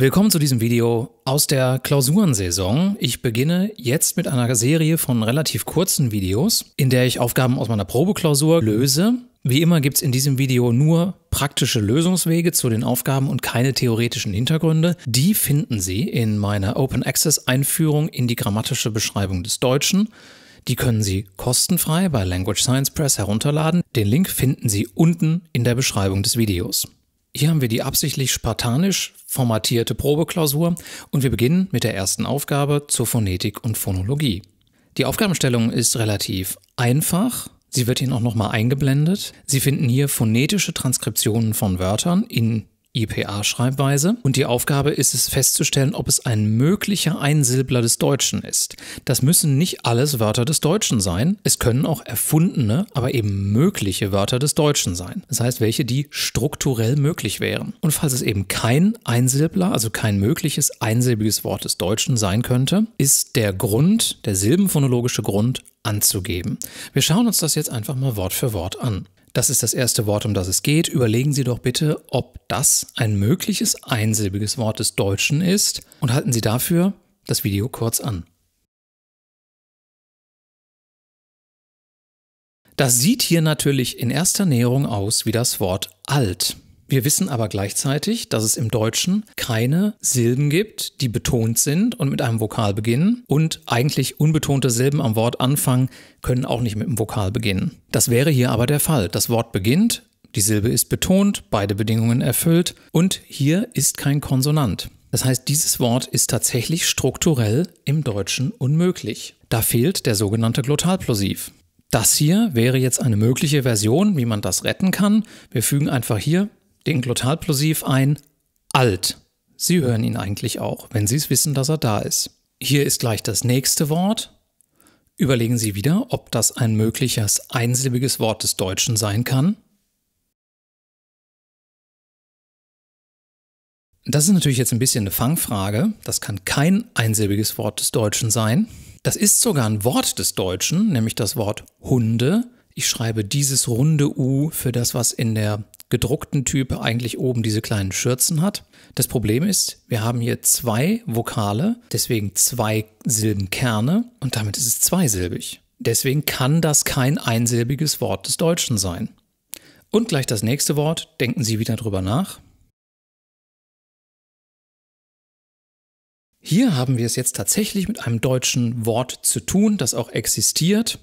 Willkommen zu diesem Video aus der Klausurensaison. Ich beginne jetzt mit einer Serie von relativ kurzen Videos, in der ich Aufgaben aus meiner Probeklausur löse. Wie immer gibt es in diesem Video nur praktische Lösungswege zu den Aufgaben und keine theoretischen Hintergründe. Die finden Sie in meiner Open Access Einführung in die grammatische Beschreibung des Deutschen. Die können Sie kostenfrei bei Language Science Press herunterladen. Den Link finden Sie unten in der Beschreibung des Videos. Hier haben wir die absichtlich spartanisch formatierte Probeklausur und wir beginnen mit der ersten Aufgabe zur Phonetik und Phonologie. Die Aufgabenstellung ist relativ einfach. Sie wird Ihnen auch nochmal eingeblendet. Sie finden hier phonetische Transkriptionen von Wörtern in IPA-Schreibweise und die Aufgabe ist es festzustellen, ob es ein möglicher Einsilbler des Deutschen ist. Das müssen nicht alles Wörter des Deutschen sein, es können auch erfundene, aber eben mögliche Wörter des Deutschen sein. Das heißt, welche, die strukturell möglich wären. Und falls es eben kein Einsilbler, also kein mögliches einsilbiges Wort des Deutschen sein könnte, ist der Grund, der silbenphonologische Grund, anzugeben. Wir schauen uns das jetzt einfach mal Wort für Wort an. Das ist das erste Wort, um das es geht. Überlegen Sie doch bitte, ob das ein mögliches einsilbiges Wort des Deutschen ist und halten Sie dafür das Video kurz an. Das sieht hier natürlich in erster Näherung aus wie das Wort alt. Wir wissen aber gleichzeitig, dass es im Deutschen keine Silben gibt, die betont sind und mit einem Vokal beginnen. Und eigentlich unbetonte Silben am Wort anfangen können auch nicht mit einem Vokal beginnen. Das wäre hier aber der Fall. Das Wort beginnt, die Silbe ist betont, beide Bedingungen erfüllt und hier ist kein Konsonant. Das heißt, dieses Wort ist tatsächlich strukturell im Deutschen unmöglich. Da fehlt der sogenannte Glottalplosiv. Das hier wäre jetzt eine mögliche Version, wie man das retten kann. Wir fügen einfach hier gegen Glottalplosiv ein Alt. Sie hören ihn eigentlich auch, wenn Sie es wissen, dass er da ist. Hier ist gleich das nächste Wort. Überlegen Sie wieder, ob das ein mögliches einsilbiges Wort des Deutschen sein kann. Das ist natürlich jetzt ein bisschen eine Fangfrage. Das kann kein einsilbiges Wort des Deutschen sein. Das ist sogar ein Wort des Deutschen, nämlich das Wort Hunde ich schreibe dieses runde U für das, was in der gedruckten Type eigentlich oben diese kleinen Schürzen hat. Das Problem ist, wir haben hier zwei Vokale, deswegen zwei Silbenkerne und damit ist es zweisilbig. Deswegen kann das kein einsilbiges Wort des Deutschen sein. Und gleich das nächste Wort, denken Sie wieder drüber nach. Hier haben wir es jetzt tatsächlich mit einem deutschen Wort zu tun, das auch existiert.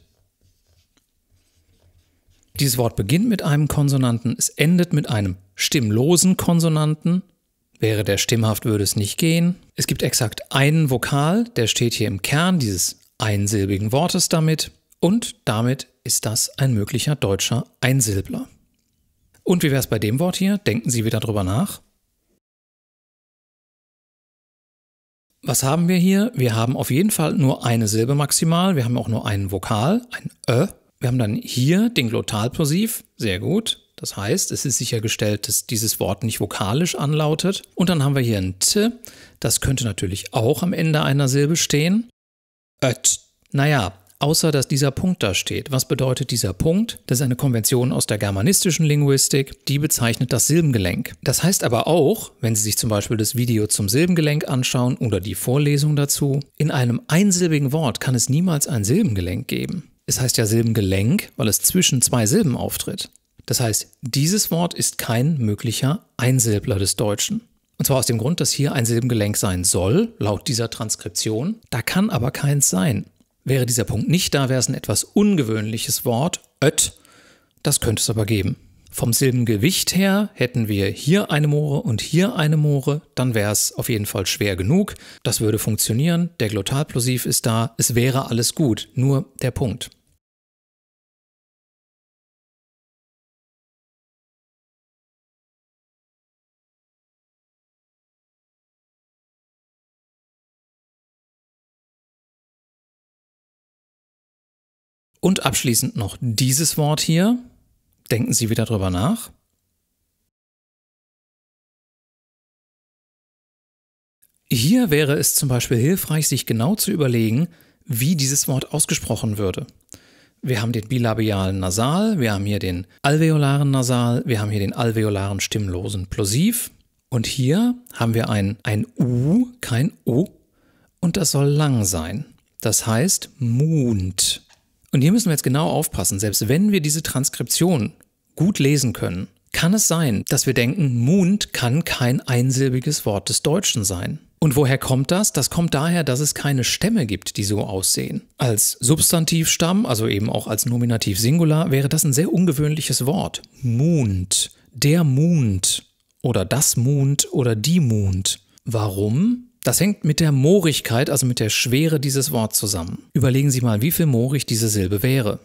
Dieses Wort beginnt mit einem Konsonanten, es endet mit einem stimmlosen Konsonanten. Wäre der stimmhaft, würde es nicht gehen. Es gibt exakt einen Vokal, der steht hier im Kern dieses einsilbigen Wortes damit. Und damit ist das ein möglicher deutscher Einsilbler. Und wie wäre es bei dem Wort hier? Denken Sie wieder drüber nach. Was haben wir hier? Wir haben auf jeden Fall nur eine Silbe maximal. Wir haben auch nur einen Vokal, ein Ö wir haben dann hier den Glotalplosiv, sehr gut. Das heißt, es ist sichergestellt, dass dieses Wort nicht vokalisch anlautet. Und dann haben wir hier ein T. Das könnte natürlich auch am Ende einer Silbe stehen. Öt. Äh, naja, außer dass dieser Punkt da steht. Was bedeutet dieser Punkt? Das ist eine Konvention aus der germanistischen Linguistik, die bezeichnet das Silbengelenk. Das heißt aber auch, wenn Sie sich zum Beispiel das Video zum Silbengelenk anschauen oder die Vorlesung dazu, in einem einsilbigen Wort kann es niemals ein Silbengelenk geben es heißt ja Silbengelenk, weil es zwischen zwei Silben auftritt. Das heißt, dieses Wort ist kein möglicher Einsilbler des Deutschen. Und zwar aus dem Grund, dass hier ein Silbengelenk sein soll, laut dieser Transkription. Da kann aber keins sein. Wäre dieser Punkt nicht da, wäre es ein etwas ungewöhnliches Wort, öt. Das könnte es aber geben. Vom selben Gewicht her hätten wir hier eine Moore und hier eine Moore, dann wäre es auf jeden Fall schwer genug. Das würde funktionieren, der Glottalplosiv ist da, es wäre alles gut, nur der Punkt. Und abschließend noch dieses Wort hier. Denken Sie wieder drüber nach? Hier wäre es zum Beispiel hilfreich, sich genau zu überlegen, wie dieses Wort ausgesprochen würde. Wir haben den bilabialen Nasal, wir haben hier den alveolaren Nasal, wir haben hier den alveolaren stimmlosen Plosiv und hier haben wir ein, ein U, kein O und das soll lang sein. Das heißt Mund. Und hier müssen wir jetzt genau aufpassen, selbst wenn wir diese Transkription gut lesen können, kann es sein, dass wir denken, Mund kann kein einsilbiges Wort des Deutschen sein. Und woher kommt das? Das kommt daher, dass es keine Stämme gibt, die so aussehen. Als Substantivstamm, also eben auch als Nominativ Singular, wäre das ein sehr ungewöhnliches Wort. Mund, der Mund oder das Mund oder die Mund. Warum? Das hängt mit der Moorigkeit, also mit der Schwere dieses Worts zusammen. Überlegen Sie mal, wie viel moorig diese Silbe wäre.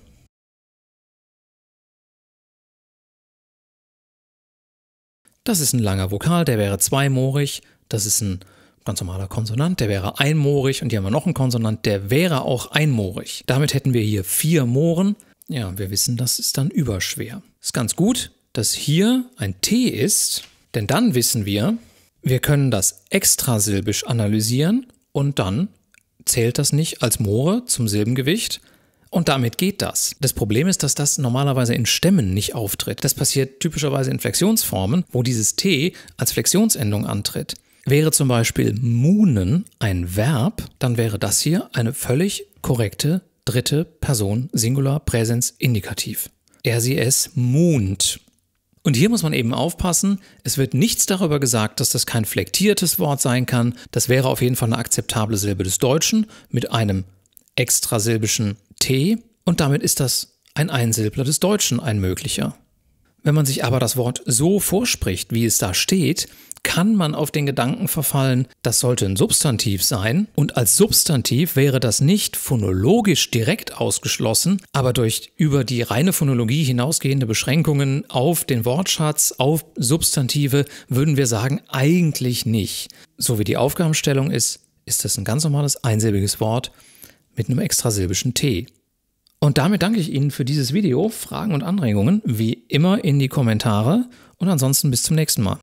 Das ist ein langer Vokal, der wäre zweimohrig. Das ist ein ganz normaler Konsonant, der wäre einmoorig. Und hier haben wir noch einen Konsonant, der wäre auch einmoorig. Damit hätten wir hier vier Mooren. Ja, wir wissen, das ist dann überschwer. Ist ganz gut, dass hier ein T ist, denn dann wissen wir, wir können das extrasilbisch analysieren und dann zählt das nicht als Moore zum Silbengewicht. Und damit geht das. Das Problem ist, dass das normalerweise in Stämmen nicht auftritt. Das passiert typischerweise in Flexionsformen, wo dieses T als Flexionsendung antritt. Wäre zum Beispiel moonen ein Verb, dann wäre das hier eine völlig korrekte dritte Person Singular Präsens Indikativ. Er, sie, es moont. Und hier muss man eben aufpassen, es wird nichts darüber gesagt, dass das kein flektiertes Wort sein kann. Das wäre auf jeden Fall eine akzeptable Silbe des Deutschen mit einem extrasilbischen T und damit ist das ein Einsilbler des Deutschen ein möglicher. Wenn man sich aber das Wort so vorspricht, wie es da steht, kann man auf den Gedanken verfallen, das sollte ein Substantiv sein und als Substantiv wäre das nicht phonologisch direkt ausgeschlossen, aber durch über die reine Phonologie hinausgehende Beschränkungen auf den Wortschatz, auf Substantive würden wir sagen eigentlich nicht. So wie die Aufgabenstellung ist, ist das ein ganz normales einsilbiges Wort mit einem extrasilbischen T. Und damit danke ich Ihnen für dieses Video. Fragen und Anregungen wie immer in die Kommentare und ansonsten bis zum nächsten Mal.